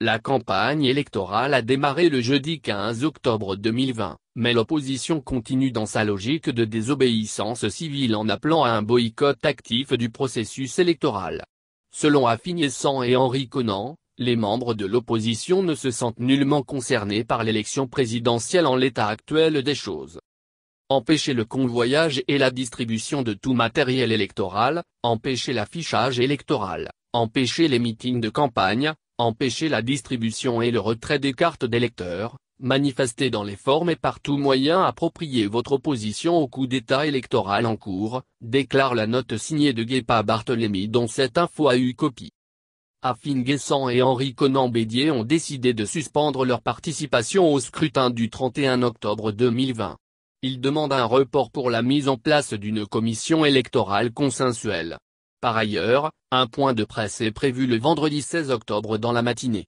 La campagne électorale a démarré le jeudi 15 octobre 2020, mais l'opposition continue dans sa logique de désobéissance civile en appelant à un boycott actif du processus électoral. Selon Affinessan et Henri Conan, les membres de l'opposition ne se sentent nullement concernés par l'élection présidentielle en l'état actuel des choses. Empêcher le convoyage et la distribution de tout matériel électoral, empêcher l'affichage électoral empêcher les meetings de campagne, empêcher la distribution et le retrait des cartes d'électeurs, manifester dans les formes et par tous moyen appropriés votre opposition au coup d'état électoral en cours, déclare la note signée de Guépa Barthélémy dont cette info a eu copie. Affine Guessant et Henri Conan Bédier ont décidé de suspendre leur participation au scrutin du 31 octobre 2020. Ils demandent un report pour la mise en place d'une commission électorale consensuelle. Par ailleurs, un point de presse est prévu le vendredi 16 octobre dans la matinée.